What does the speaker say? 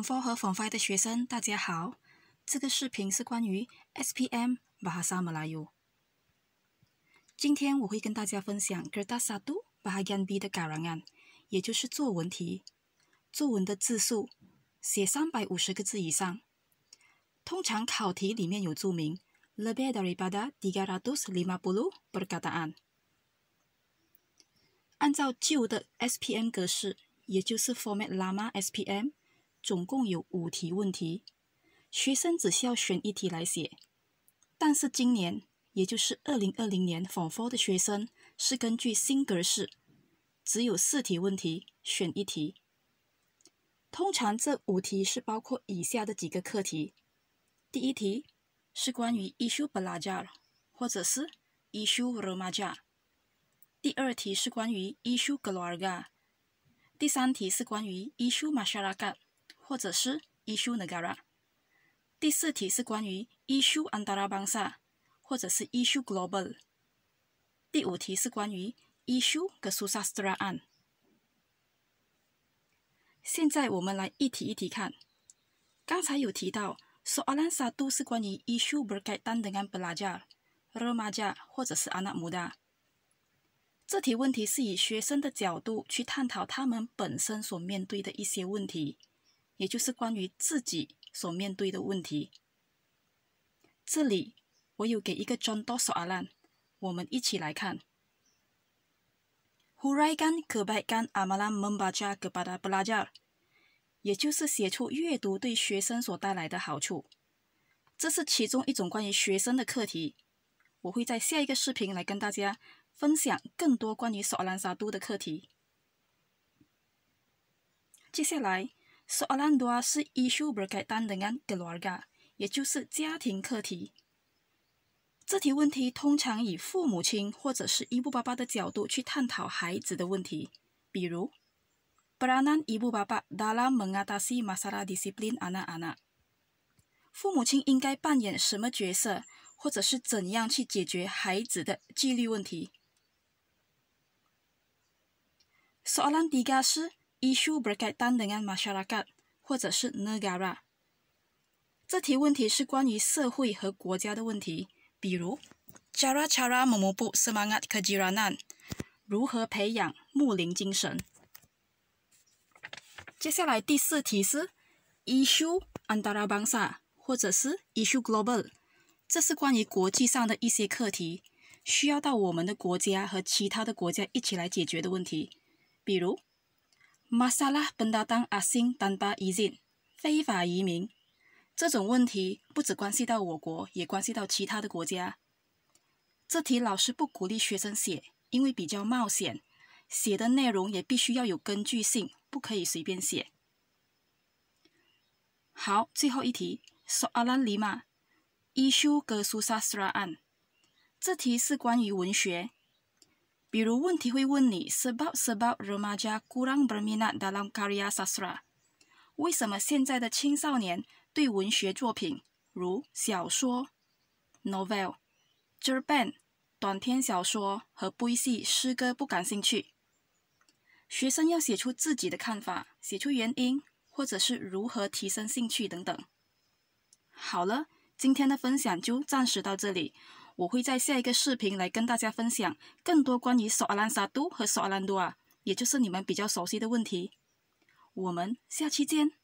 Form 4和 Form 5的学生，大家好！这个视频是关于 SPM Bahasa Melayu。今天我会跟大家分享 Gerdasan Bahagian B 的改文案，也就是作文题。作文的字数，写三百五十个字以上。通常考题里面有注明 Lebih daripada tiga ratus lima puluh perkataan。按照旧的 SPM 格式，也就是 Format Lama SPM。总共有五题问题，学生只需要选一题来写。但是今年，也就是二零二零年 f o r 的学生是根据新格式，只有四题问题，选一题。通常这五题是包括以下的几个课题：第一题是关于 Issue Belajar，或者是 Issue Remaja；第二题是关于 Issue g l o r g a 第三题是关于 Issue Masyarakat。或者是 issue negara。第四题是关于 issue antara bangsa，或者是 issue global。第五题是关于 issue k e s u s a s t r a a n 现在我们来一题一题看。刚才有提到，Soalan satu 是关于 issue berkaitan dengan b e l a j a r remaja，或者是 anak muda。这题问题是以学生的角度去探讨他们本身所面对的一些问题。也就是关于自己所面对的问题。这里我有给一个 John o d s 讲 Alan，我们一起来看。Huraikan k e b a k t a n amalan membaca kepada pelajar，也就是写出阅读对学生所带来的好处。这是其中一种关于学生的课题。我会在下一个视频来跟大家分享更多关于少兰少读的课题。接下来。说阿兰多是伊叔伯该谈论 e 格罗 g a 也就是家庭课题。这题问题通常以父母亲或者是伊布爸爸的角度去探讨孩子的问题，比如，布拉南伊布爸爸达 d i s 达西马萨拉迪斯 a 林 a 纳阿纳。父母亲应该扮演什么角色，或者是怎样去解决孩子的纪律问题？说阿兰迪加斯。Issue berkait dengan masyarakat, 或者是 negara。这题问题是关于社会和国家的问题，比如 cara-cara memupuk semangat kejiranan，如何培养睦邻精神。接下来第四题是 issue antara bangsa，或者是 issue global，这是关于国际上的一些课题，需要到我们的国家和其他的国家一起来解决的问题，比如。Masala p e n a t a n g Asing t a n p a Izin，非法移民，这种问题不只关系到我国，也关系到其他的国家。这题老师不鼓励学生写，因为比较冒险，写的内容也必须要有根据性，不可以随便写。好，最后一题，Soalan Lima，Isu k e s u s a s r a a n 这题是关于文学。比如，问题会问你：Sebab-sebab remaja kurang berminat dalam karya sastra。为什么现在的青少年对文学作品如小说、novel、j e r n a n 短篇小说和 b o i s r 诗歌不感兴趣？学生要写出自己的看法，写出原因，或者是如何提升兴趣等等。好了，今天的分享就暂时到这里。我会在下一个视频来跟大家分享更多关于索阿兰沙都和索阿兰多啊，也就是你们比较熟悉的问题。我们下期见。